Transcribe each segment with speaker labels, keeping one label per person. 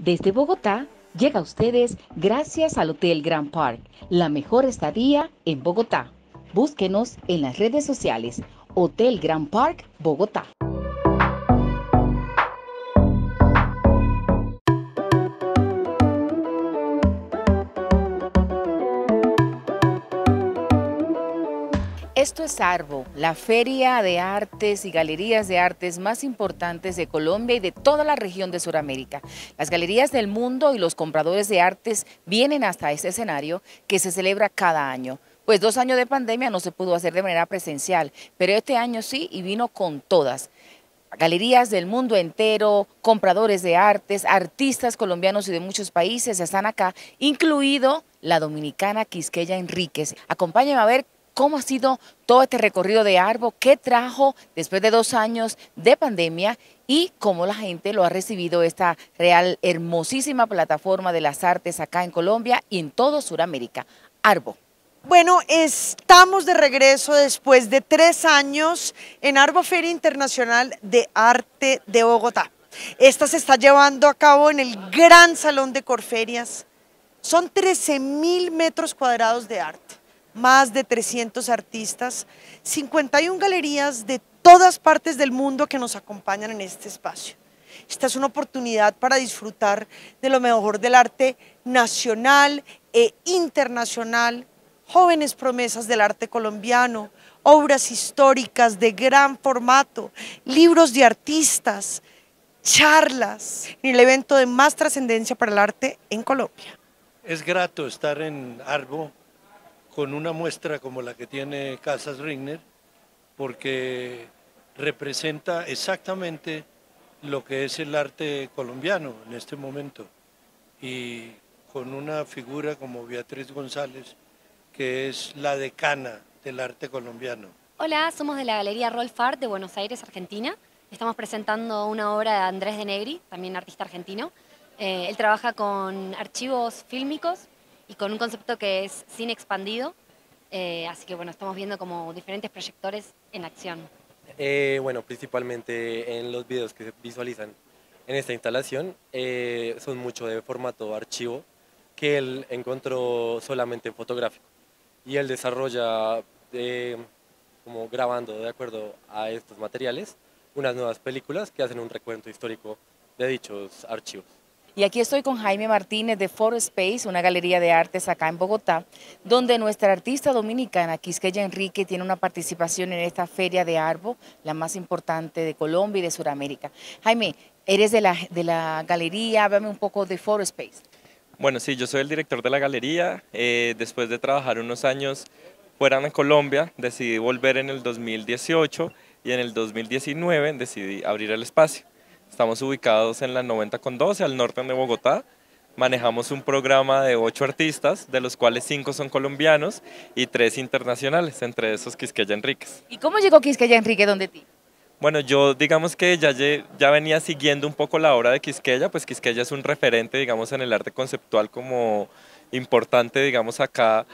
Speaker 1: Desde Bogotá llega a ustedes gracias al Hotel Grand Park, la mejor estadía en Bogotá. Búsquenos en las redes sociales Hotel Grand Park Bogotá. Esto es Arbo, la feria de artes y galerías de artes más importantes de Colombia y de toda la región de Sudamérica. Las galerías del mundo y los compradores de artes vienen hasta este escenario que se celebra cada año. Pues dos años de pandemia no se pudo hacer de manera presencial, pero este año sí y vino con todas galerías del mundo entero, compradores de artes, artistas colombianos y de muchos países están acá, incluido la dominicana Quisqueya Enríquez. Acompáñenme a ver ¿Cómo ha sido todo este recorrido de Arbo? ¿Qué trajo después de dos años de pandemia? Y cómo la gente lo ha recibido esta real hermosísima plataforma de las artes acá en Colombia y en todo Sudamérica. Arbo. Bueno, estamos de regreso después de tres años en Arbo Feria Internacional de Arte de Bogotá. Esta se está llevando a cabo en el gran salón de Corferias. Son 13 mil metros cuadrados de arte más de 300 artistas, 51 galerías de todas partes del mundo que nos acompañan en este espacio. Esta es una oportunidad para disfrutar de lo mejor del arte nacional e internacional, jóvenes promesas del arte colombiano, obras históricas de gran formato, libros de artistas, charlas, en el evento de más
Speaker 2: trascendencia para el arte en Colombia. Es grato estar en Arbo con una muestra como la que tiene Casas Rigner, porque representa exactamente lo que es el arte colombiano en este momento. Y con una figura como Beatriz González, que es la decana del arte colombiano. Hola, somos de la Galería Rolf Art de Buenos Aires, Argentina. Estamos presentando una obra de Andrés de Negri, también artista argentino. Eh, él trabaja con archivos fílmicos y con un concepto que es cine expandido. Eh, así que bueno, estamos viendo como diferentes proyectores en acción. Eh, bueno, principalmente en los videos que se visualizan en esta instalación eh, son mucho de formato archivo que él encontró solamente en fotográfico y él desarrolla como grabando de acuerdo a estos materiales unas nuevas películas que hacen un recuento histórico de dichos archivos.
Speaker 1: Y aquí estoy con Jaime Martínez de Foro Space, una galería de artes acá en Bogotá, donde nuestra artista dominicana Quisqueya Enrique tiene una participación en esta feria de Arbo, la más importante de Colombia y de Sudamérica. Jaime, eres de la, de la galería, háblame un poco de Foro Space.
Speaker 2: Bueno, sí, yo soy el director de la galería. Eh, después de trabajar unos años fuera en Colombia, decidí volver en el 2018 y en el 2019 decidí abrir el espacio. Estamos ubicados en la 90 con 12 al norte de Bogotá. Manejamos un programa de ocho artistas, de los cuales cinco son colombianos y tres internacionales, entre esos Quisqueya Enríquez.
Speaker 1: ¿Y cómo llegó Quisqueya Enrique donde ti?
Speaker 2: Bueno, yo digamos que ya, ya venía siguiendo un poco la obra de Quisqueya, pues Quisqueya es un referente, digamos, en el arte conceptual como importante, digamos, acá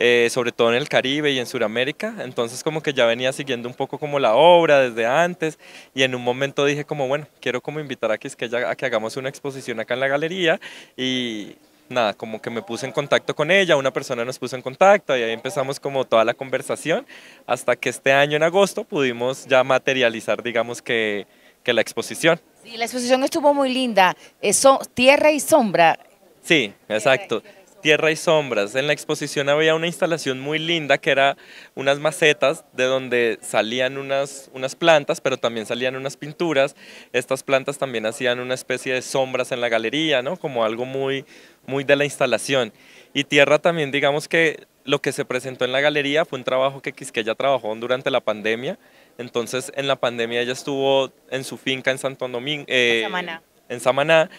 Speaker 2: eh, sobre todo en el Caribe y en Sudamérica, entonces como que ya venía siguiendo un poco como la obra desde antes y en un momento dije como bueno, quiero como invitar a a que hagamos una exposición acá en la galería y nada, como que me puse en contacto con ella, una persona nos puso en contacto y ahí empezamos como toda la conversación hasta que este año en agosto pudimos ya materializar digamos que, que la exposición.
Speaker 1: Sí, la exposición estuvo muy linda, Eso, Tierra y Sombra.
Speaker 2: Sí, exacto. Tierra y Sombras. En la exposición había una instalación muy linda que era unas macetas de donde salían unas, unas plantas, pero también salían unas pinturas. Estas plantas también hacían una especie de sombras en la galería, ¿no? como algo muy, muy de la instalación. Y Tierra también, digamos que lo que se presentó en la galería fue un trabajo que Quisqueya trabajó durante la pandemia. Entonces, en la pandemia ella estuvo en su finca en Santo Domingo, en eh, Samaná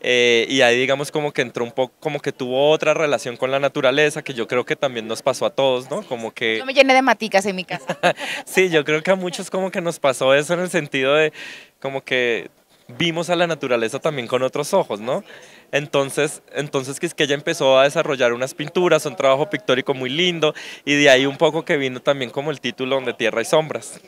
Speaker 2: eh, y ahí digamos como que entró un poco, como que tuvo otra relación con la naturaleza, que yo creo que también nos pasó a todos, ¿no? Como que... Yo me
Speaker 1: llené de maticas en mi casa.
Speaker 2: sí, yo creo que a muchos como que nos pasó eso en el sentido de como que vimos a la naturaleza también con otros ojos, ¿no? Entonces, entonces que es que ella empezó a desarrollar unas pinturas, un trabajo pictórico muy lindo, y de ahí un poco que vino también como el título donde Tierra y Sombras.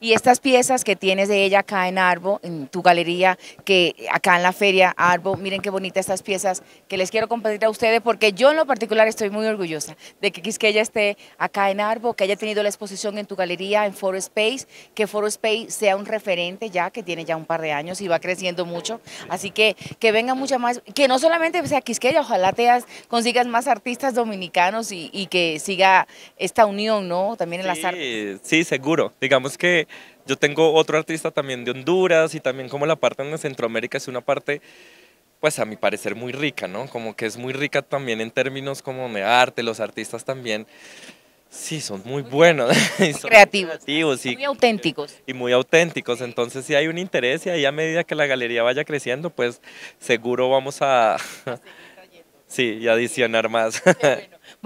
Speaker 1: Y estas piezas que tienes de ella acá en Arbo, en tu galería, que acá en la feria Arbo, miren qué bonitas estas piezas que les quiero compartir a ustedes porque yo en lo particular estoy muy orgullosa de que Quisqueya esté acá en Arbo, que haya tenido la exposición en tu galería, en Foro Space, que Foro Space sea un referente ya, que tiene ya un par de años y va creciendo mucho. Así que que venga mucha más, que no solamente sea Quisqueya, ojalá te consigas más artistas dominicanos y, que siga esta unión, ¿no? También en las
Speaker 2: artes. Sí, seguro. Digamos que yo tengo otro artista también de Honduras y también como la parte de Centroamérica es una parte pues a mi parecer muy rica, ¿no? Como que es muy rica también en términos como de arte, los artistas también. Sí, son muy, buenos. creativos. y, muy auténticos. Y muy auténticos. Entonces, si hay un interés y ahí a medida que la galería vaya creciendo, pues seguro vamos a... sí, y adicionar más.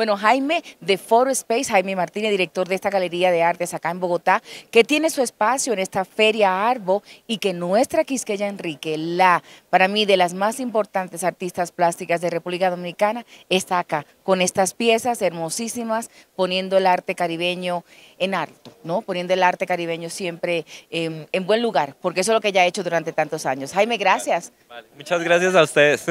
Speaker 1: Bueno, Jaime de Foro Space, Jaime Martínez, director de esta Galería de Artes acá en Bogotá, que tiene su espacio en esta Feria Arbo y que nuestra Quisqueya Enrique, la para mí de las más importantes artistas plásticas de República Dominicana, está acá con estas piezas hermosísimas, poniendo el arte caribeño en alto, ¿no? poniendo el arte caribeño siempre em, en buen lugar, porque eso es lo que ella ha hecho durante tantos años. Jaime, gracias.
Speaker 2: Muchas gracias a ustedes.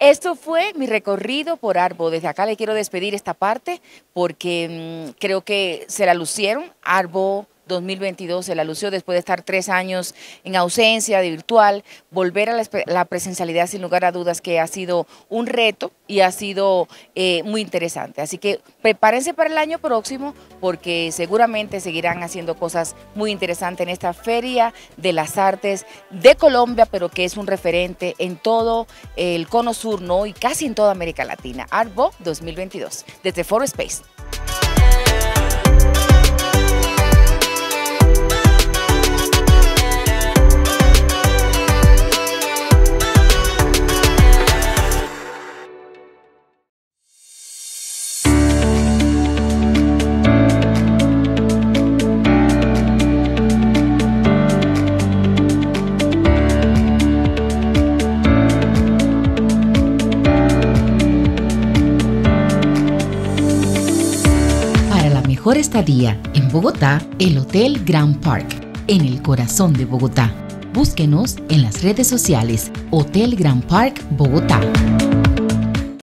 Speaker 1: Esto fue mi recorrido por Arbo. Desde acá le quiero despedir parte porque mm, creo que se la lucieron. Arbo 2022. la lució después de estar tres años en ausencia de virtual, volver a la, presencialidad sin lugar a dudas que ha sido un reto y ha sido eh, muy interesante. Así que prepárense para el año próximo porque seguramente seguirán haciendo cosas muy interesantes en esta Feria de las Artes de Colombia, pero que es un referente en todo el cono sur ¿no? y casi en toda América Latina. Arbo 2022, desde Foro Space. Por estadía en Bogotá, el Hotel Grand Park, en el corazón de Bogotá. Búsquenos en las redes sociales Hotel Grand Park Bogotá.